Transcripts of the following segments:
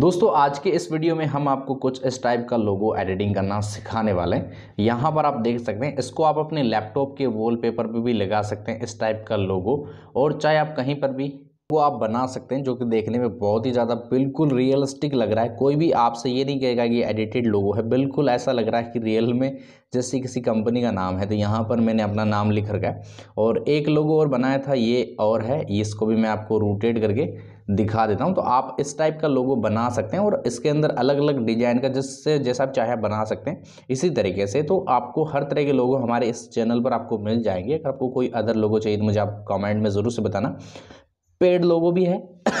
दोस्तों आज के इस वीडियो में हम आपको कुछ इस टाइप का लोगो एडिटिंग करना सिखाने वाले हैं यहाँ पर आप देख सकते हैं इसको आप अपने लैपटॉप के वॉलपेपर पे भी लगा सकते हैं इस टाइप का लोगो और चाहे आप कहीं पर भी वो आप बना सकते हैं जो कि देखने में बहुत ही ज़्यादा बिल्कुल रियलिस्टिक लग रहा है कोई भी आपसे ये नहीं कहेगा कि एडिटेड लोगो है बिल्कुल ऐसा लग रहा है कि रियल में जैसे किसी कंपनी का नाम है तो यहाँ पर मैंने अपना नाम लिख रखा है और एक लोगो और बनाया था ये और है इसको भी मैं आपको रोटेट करके दिखा देता हूँ तो आप इस टाइप का लोगो बना सकते हैं और इसके अंदर अलग अलग डिजाइन का जिससे जैसा आप चाहे बना सकते हैं इसी तरीके से तो आपको हर तरह के लोगो हमारे इस चैनल पर आपको मिल जाएंगे अगर आपको कोई अदर लोगो चाहिए तो मुझे आप कमेंट में ज़रूर से बताना पेड लोगो भी है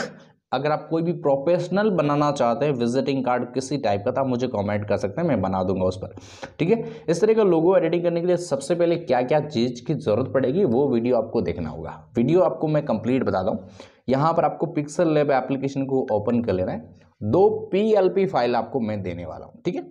अगर आप कोई भी प्रोफेशनल बनाना चाहते हैं विजिटिंग कार्ड किसी टाइप का तो आप मुझे कमेंट कर सकते हैं मैं बना दूंगा उस पर ठीक है इस तरह का लोगो एडिटिंग करने के लिए सबसे पहले क्या क्या चीज़ की ज़रूरत पड़ेगी वो वीडियो आपको देखना होगा वीडियो आपको मैं कंप्लीट बता दूँ यहाँ पर आपको पिक्सल लेब एप्लीकेशन को ओपन कर लेना है दो पी फाइल आपको मैं देने वाला हूँ ठीक है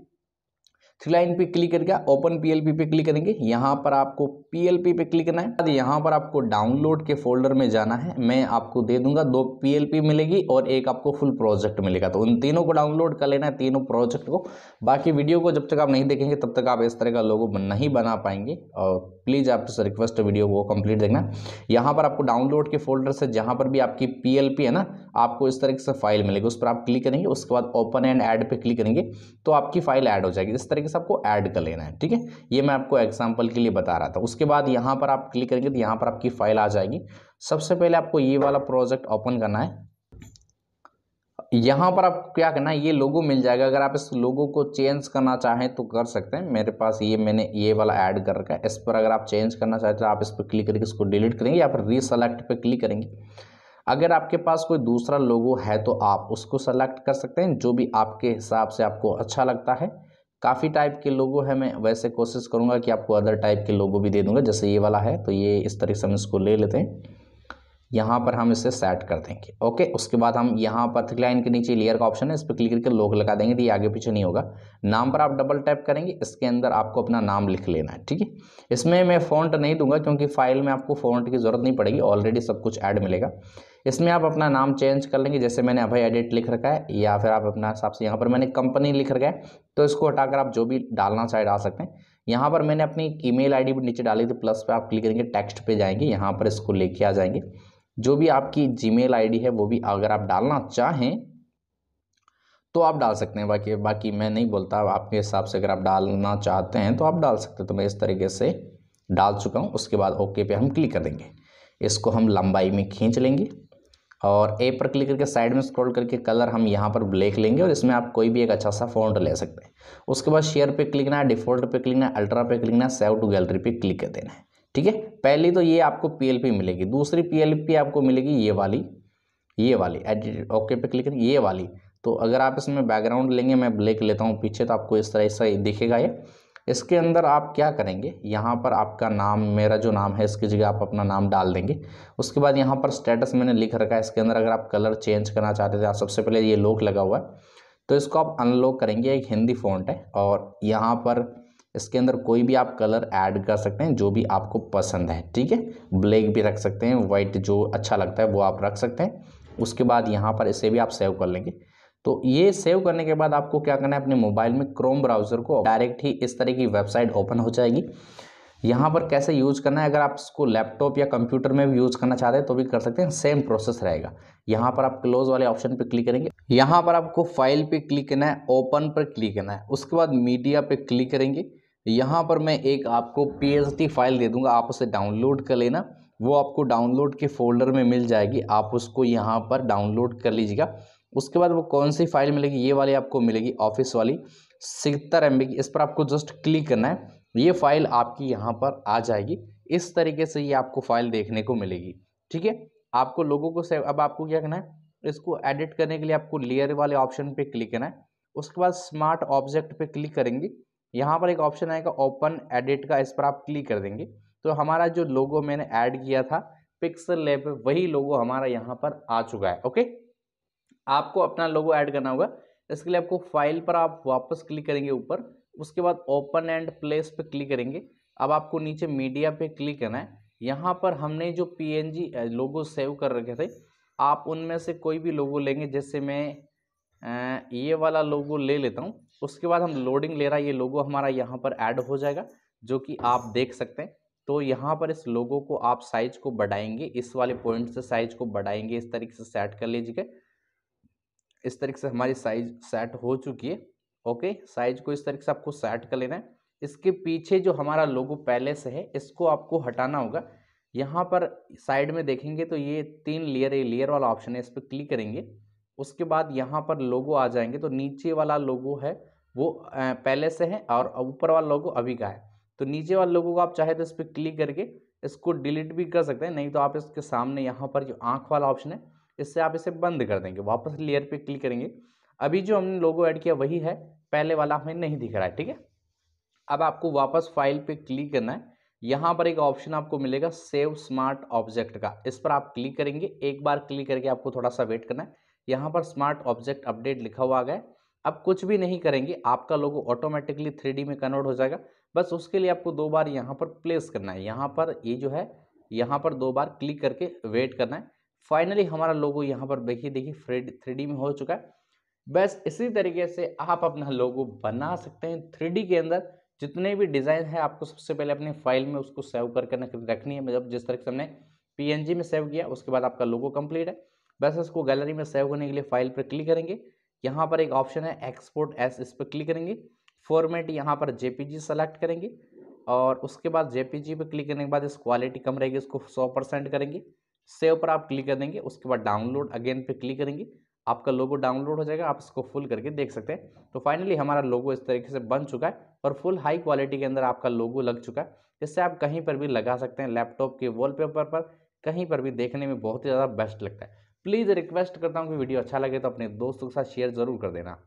थ्री लाइन पे क्लिक करके ओपन पीएलपी पे क्लिक करेंगे यहाँ पर आपको पीएलपी पे क्लिक करना है यहाँ पर आपको डाउनलोड के फोल्डर में जाना है मैं आपको दे दूंगा दो पीएलपी मिलेगी और एक आपको फुल प्रोजेक्ट मिलेगा तो उन तीनों को डाउनलोड कर लेना है तीनों प्रोजेक्ट को बाकी वीडियो को जब तक आप नहीं देखेंगे तब तक आप इस तरह का लोगो नहीं बना पाएंगे और प्लीज़ आपसे रिक्वेस्ट वीडियो को कंप्लीट देखना यहाँ पर आपको डाउनलोड के फोल्डर से जहाँ पर भी आपकी पी है ना आपको इस तरीके से फाइल मिलेगी उस पर आप क्लिक करेंगे उसके बाद ओपन एंड ऐड पे क्लिक करेंगे तो आपकी फाइल ऐड हो जाएगी इस तरीके से आपको ऐड कर लेना है ठीक है ये मैं आपको एग्जाम्पल के लिए बता रहा था उसके बाद यहाँ पर आप क्लिक करेंगे तो यहाँ पर आपकी फाइल आ जाएगी सबसे पहले आपको ये वाला प्रोजेक्ट ओपन करना है यहाँ पर आपको क्या करना है ये लोगो मिल जाएगा अगर आप इस लोगो को चेंज करना चाहें तो कर सकते हैं मेरे पास ये मैंने ये वाला ऐड कर रखा है इस पर अगर आप चेंज करना चाहते हैं तो आप इस पर क्लिक करके इसको डिलीट करेंगे या फिर रीसेलेक्ट पर क्लिक करेंगे अगर आपके पास कोई दूसरा लोगो है तो आप उसको सेलेक्ट कर सकते हैं जो भी आपके हिसाब से आपको अच्छा लगता है काफ़ी टाइप के लोगो है मैं वैसे कोशिश करूँगा कि आपको अदर टाइप के लोगो भी दे दूँगा जैसे ये वाला है तो ये इस तरीके से हम इसको ले लेते हैं यहाँ पर हम इसे सेट कर देंगे ओके उसके बाद हम यहाँ पर थिक लाइन के नीचे लेयर का ऑप्शन है इस पर क्लिक करके लोग लगा देंगे तो ये आगे पीछे नहीं होगा नाम पर आप डबल टैप करेंगे इसके अंदर आपको अपना नाम लिख लेना है ठीक है इसमें मैं फ़ॉन्ट नहीं दूंगा क्योंकि फाइल में आपको फ़ॉन्ट की ज़रूरत नहीं पड़ेगी ऑलरेडी सब कुछ ऐड मिलेगा इसमें आप अपना नाम चेंज कर लेंगे जैसे मैंने अभय एडिट लिख रखा है या फिर आप अपना हिसाब से यहाँ पर मैंने कंपनी लिख रखा है तो इसको हटाकर आप जो भी डालना चाहे डाल सकते हैं यहाँ पर मैंने अपनी ईमेल आईडी भी नीचे डाली थी प्लस पर आप क्लिक करेंगे टेक्स्ट पे जाएंगे यहाँ पर इसको लेके आ जाएंगे जो भी आपकी जी मेल है वो भी अगर आप डालना चाहें तो आप डाल सकते हैं बाकी बाकी मैं नहीं बोलता आपके हिसाब से अगर आप डालना चाहते हैं तो आप डाल सकते हैं तो मैं इस तरीके से डाल चुका हूँ उसके बाद ओके पे हम क्लिक कर देंगे इसको हम लंबाई में खींच लेंगे और ए पर क्लिक करके साइड में स्क्रॉल करके कलर हम यहाँ पर ब्लैक लेंगे और इसमें आप कोई भी एक अच्छा सा फॉन्ट ले सकते हैं उसके बाद शेयर पे क्लिक ना डिफॉल्ट पे क्लिक ना अल्ट्रा पे क्लिक ना सेव टू गैलरी पे क्लिक कर देना है ठीक है पहली तो ये आपको पीएलपी मिलेगी दूसरी पीएलपी आपको मिलेगी ये वाली ये वाली एडिट ओके पे क्लिक करें ये वाली तो अगर आप इसमें बैकग्राउंड लेंगे मैं ब्लैक लेता हूँ पीछे तो आपको इस तरह से दिखेगा ये इसके अंदर आप क्या करेंगे यहाँ पर आपका नाम मेरा जो नाम है इसकी जगह आप अपना नाम डाल देंगे उसके बाद यहाँ पर स्टेटस मैंने लिख रखा है इसके अंदर अगर आप कलर चेंज करना चाहते थे आप सबसे पहले ये लॉक लगा हुआ है तो इसको आप अनलॉक करेंगे एक हिंदी फ़ॉन्ट है और यहाँ पर इसके अंदर कोई भी आप कलर ऐड कर सकते हैं जो भी आपको पसंद है ठीक है ब्लैक भी रख सकते हैं वाइट जो अच्छा लगता है वो आप रख सकते हैं उसके बाद यहाँ पर इसे भी आप सेव कर लेंगे तो ये सेव करने के बाद आपको क्या करना है अपने मोबाइल में क्रोम ब्राउज़र को डायरेक्ट ही इस तरह की वेबसाइट ओपन हो जाएगी यहाँ पर कैसे यूज़ करना है अगर आप इसको लैपटॉप या कंप्यूटर में भी यूज़ करना चाहते हैं तो भी कर सकते हैं सेम प्रोसेस रहेगा यहाँ पर आप क्लोज वाले ऑप्शन पर क्लिक करेंगे यहाँ पर आपको फाइल पर क्लिक करना है ओपन पर क्लिक करना है उसके बाद मीडिया पर क्लिक करेंगे यहाँ पर मैं एक आपको पी फाइल दे दूँगा आप उसे डाउनलोड कर लेना वो आपको डाउनलोड के फोल्डर में मिल जाएगी आप उसको यहाँ पर डाउनलोड कर लीजिएगा उसके बाद वो कौन सी फाइल मिलेगी ये वाली आपको मिलेगी ऑफिस वाली सितर एम की इस पर आपको जस्ट क्लिक करना है ये फाइल आपकी यहाँ पर आ जाएगी इस तरीके से ये आपको फाइल देखने को मिलेगी ठीक है आपको लोगों को सेव अब आपको क्या करना है इसको एडिट करने के लिए आपको लेयर वाले ऑप्शन पे क्लिक करना है उसके बाद स्मार्ट ऑब्जेक्ट पे क्लिक करेंगे यहाँ पर एक ऑप्शन आएगा ओपन एडिट का इस पर आप क्लिक कर देंगे तो हमारा जो लोगो मैंने ऐड किया था पिक्सल लेप वही लोगो हमारा यहाँ पर आ चुका है ओके आपको अपना लोगो ऐड करना होगा इसके लिए आपको फाइल पर आप वापस क्लिक करेंगे ऊपर उसके बाद ओपन एंड प्लेस पर क्लिक करेंगे अब आपको नीचे मीडिया पर क्लिक करना है यहाँ पर हमने जो जी लोगो सेव कर रखे थे आप उनमें से कोई भी लोगो लेंगे जैसे मैं ये वाला लोगो ले लेता हूँ उसके बाद हम लोडिंग ले रहा है ये लोगो हमारा यहाँ पर ऐड हो जाएगा जो कि आप देख सकते हैं तो यहाँ पर इस लोगो को आप साइज को बढ़ाएंगे इस वाले पॉइंट से साइज को बढ़ाएंगे इस तरीके से सेट कर लीजिएगा इस तरीके से हमारी साइज सेट हो चुकी है ओके साइज को इस तरीके से आपको सेट कर लेना है इसके पीछे जो हमारा लोगो पहले से है इसको आपको हटाना होगा यहाँ पर साइड में देखेंगे तो ये तीन लेयर ये लेयर वाला ऑप्शन है इस पर क्लिक करेंगे उसके बाद यहाँ पर लोगो आ जाएंगे तो नीचे वाला लोगो है वो पहले से है और ऊपर वाला लोगो अभी का है तो नीचे वाले लोगों को आप चाहे तो इस पर क्लिक करके इसको डिलीट भी कर सकते हैं नहीं तो आप इसके सामने यहाँ पर जो आँख वाला ऑप्शन है इससे आप इसे बंद कर देंगे वापस लेयर पे क्लिक करेंगे अभी जो हमने लोगो ऐड किया वही है पहले वाला हमें नहीं दिख रहा है ठीक है अब आपको वापस फाइल पे क्लिक करना है यहाँ पर एक ऑप्शन आपको मिलेगा सेव स्मार्ट ऑब्जेक्ट का इस पर आप क्लिक करेंगे एक बार क्लिक करके आपको थोड़ा सा वेट करना है यहाँ पर स्मार्ट ऑब्जेक्ट अपडेट लिखा हुआ आ गया है अब कुछ भी नहीं करेंगे आपका लोगो ऑटोमेटिकली थ्री में कन्वर्ट हो जाएगा बस उसके लिए आपको दो बार यहाँ पर प्लेस करना है यहाँ पर ये जो है यहाँ पर दो बार क्लिक करके वेट करना है फाइनली हमारा लोगो यहाँ पर देखिए देखिए थ्री में हो चुका है बस इसी तरीके से आप अपना लोगो बना सकते हैं थ्री के अंदर जितने भी डिज़ाइन है आपको सबसे पहले अपने फाइल में उसको सेव कर करके रखनी है मतलब जिस तरह से हमने पी में सेव किया उसके बाद आपका लोगो कंप्लीट है बस इसको गैलरी में सेव करने के लिए फाइल पर क्लिक करेंगे यहाँ पर एक ऑप्शन है एक्सपोर्ट एस इस पर क्लिक करेंगे फॉर्मेट यहाँ पर जे सेलेक्ट करेंगे और उसके बाद जे पर क्लिक करने के बाद इस क्वालिटी कम रहेगी इसको सौ परसेंट करेंगे सेव पर आप क्लिक कर देंगे उसके बाद डाउनलोड अगेन पे क्लिक करेंगे आपका लोगो डाउनलोड हो जाएगा आप इसको फुल करके देख सकते हैं तो फाइनली हमारा लोगो इस तरीके से बन चुका है और फुल हाई क्वालिटी के अंदर आपका लोगो लग चुका है जिससे आप कहीं पर भी लगा सकते हैं लैपटॉप के वॉलपेपर पर कहीं पर भी देखने में बहुत ही ज़्यादा बेस्ट लगता है प्लीज़ रिक्वेस्ट करता हूँ कि वीडियो अच्छा लगे तो अपने दोस्तों के साथ शेयर जरूर कर देना